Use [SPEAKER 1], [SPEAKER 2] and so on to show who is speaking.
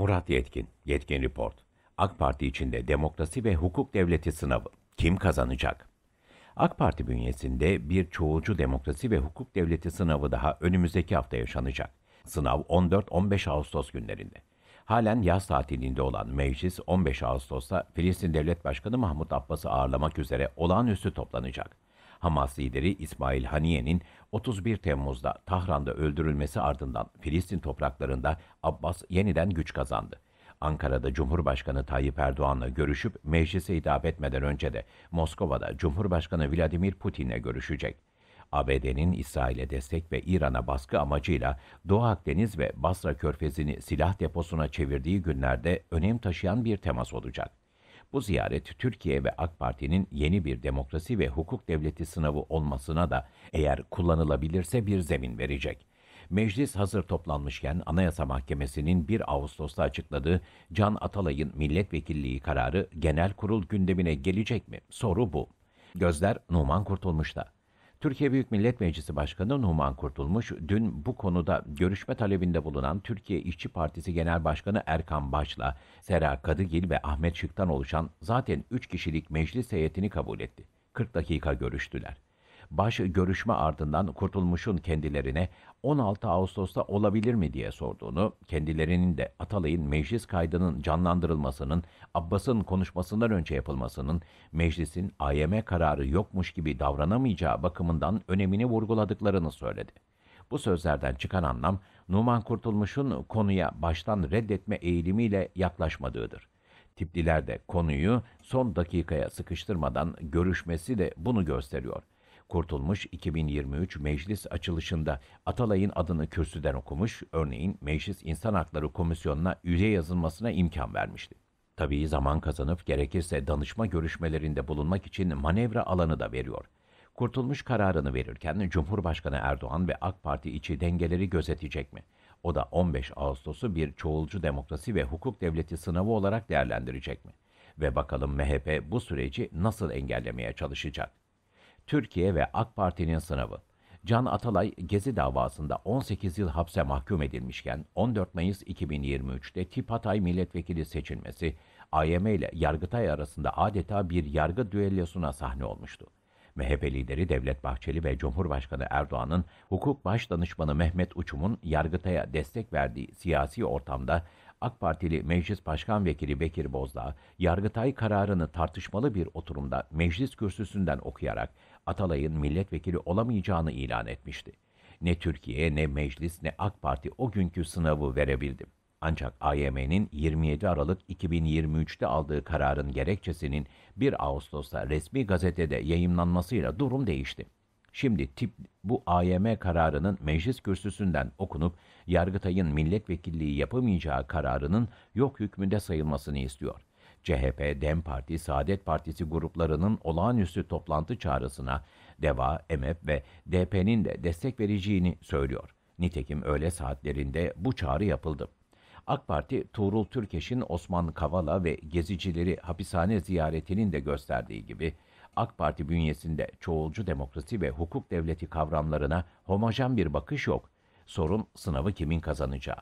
[SPEAKER 1] Murat Yetkin, Yetkin Report. AK Parti içinde demokrasi ve hukuk devleti sınavı. Kim kazanacak? AK Parti bünyesinde bir çoğulcu demokrasi ve hukuk devleti sınavı daha önümüzdeki hafta yaşanacak. Sınav 14-15 Ağustos günlerinde. Halen yaz tatilinde olan meclis 15 Ağustos'ta Filistin Devlet Başkanı Mahmut Abbas'ı ağırlamak üzere olağanüstü toplanacak. Hamas lideri İsmail Haniye'nin 31 Temmuz'da Tahran'da öldürülmesi ardından Filistin topraklarında Abbas yeniden güç kazandı. Ankara'da Cumhurbaşkanı Tayyip Erdoğan'la görüşüp meclise hitap etmeden önce de Moskova'da Cumhurbaşkanı Vladimir Putin'le görüşecek. ABD'nin İsrail'e destek ve İran'a baskı amacıyla Doğu Akdeniz ve Basra Körfezi'ni silah deposuna çevirdiği günlerde önem taşıyan bir temas olacak. Bu ziyaret Türkiye ve AK Parti'nin yeni bir demokrasi ve hukuk devleti sınavı olmasına da eğer kullanılabilirse bir zemin verecek. Meclis hazır toplanmışken Anayasa Mahkemesi'nin 1 Ağustos'ta açıkladığı Can Atalay'ın milletvekilliği kararı genel kurul gündemine gelecek mi? Soru bu. Gözler Numan Kurtulmuş'ta. Türkiye Büyük Millet Meclisi Başkanı Numan Kurtulmuş, dün bu konuda görüşme talebinde bulunan Türkiye İşçi Partisi Genel Başkanı Erkan Baş'la Sera Kadıgil ve Ahmet Şık'tan oluşan zaten 3 kişilik meclis heyetini kabul etti. 40 dakika görüştüler baş görüşme ardından Kurtulmuş'un kendilerine 16 Ağustos'ta olabilir mi diye sorduğunu, kendilerinin de Atalay'ın meclis kaydının canlandırılmasının, Abbas'ın konuşmasından önce yapılmasının, meclisin AYM kararı yokmuş gibi davranamayacağı bakımından önemini vurguladıklarını söyledi. Bu sözlerden çıkan anlam, Numan Kurtulmuş'un konuya baştan reddetme eğilimiyle yaklaşmadığıdır. Tipliler de konuyu son dakikaya sıkıştırmadan görüşmesi de bunu gösteriyor.'' Kurtulmuş 2023 meclis açılışında Atalay'ın adını kürsüden okumuş, örneğin Meclis İnsan Hakları Komisyonu'na üye yazılmasına imkan vermişti. Tabii zaman kazanıp gerekirse danışma görüşmelerinde bulunmak için manevra alanı da veriyor. Kurtulmuş kararını verirken Cumhurbaşkanı Erdoğan ve AK Parti içi dengeleri gözetecek mi? O da 15 Ağustos'u bir çoğulcu demokrasi ve hukuk devleti sınavı olarak değerlendirecek mi? Ve bakalım MHP bu süreci nasıl engellemeye çalışacak? Türkiye ve AK Parti'nin sınavı. Can Atalay Gezi davasında 18 yıl hapse mahkum edilmişken 14 Mayıs 2023'te Tip Hatay milletvekili seçilmesi AYM ile Yargıtay arasında adeta bir yargı düellosuna sahne olmuştu. MHP lideri Devlet Bahçeli ve Cumhurbaşkanı Erdoğan'ın hukuk başdanışmanı Mehmet Uçum'un Yargıtay'a destek verdiği siyasi ortamda AK Partili Meclis Başkan Vekili Bekir Bozdağ, Yargıtay kararını tartışmalı bir oturumda meclis kürsüsünden okuyarak Atalay'ın milletvekili olamayacağını ilan etmişti. Ne Türkiye, ne meclis, ne AK Parti o günkü sınavı verebildi. Ancak AYM'nin 27 Aralık 2023'te aldığı kararın gerekçesinin 1 Ağustos'ta resmi gazetede yayınlanmasıyla durum değişti. Şimdi tip bu AYM kararının meclis kürsüsünden okunup Yargıtay'ın milletvekilliği yapamayacağı kararının yok hükmünde sayılmasını istiyor. CHP, DEM Parti, Saadet Partisi gruplarının olağanüstü toplantı çağrısına DEVA, MF ve DP'nin de destek vereceğini söylüyor. Nitekim öğle saatlerinde bu çağrı yapıldı. AK Parti, Tuğrul Türkeş'in Osman Kavala ve gezicileri hapishane ziyaretinin de gösterdiği gibi AK Parti bünyesinde çoğulcu demokrasi ve hukuk devleti kavramlarına homojen bir bakış yok. Sorun sınavı kimin kazanacağı.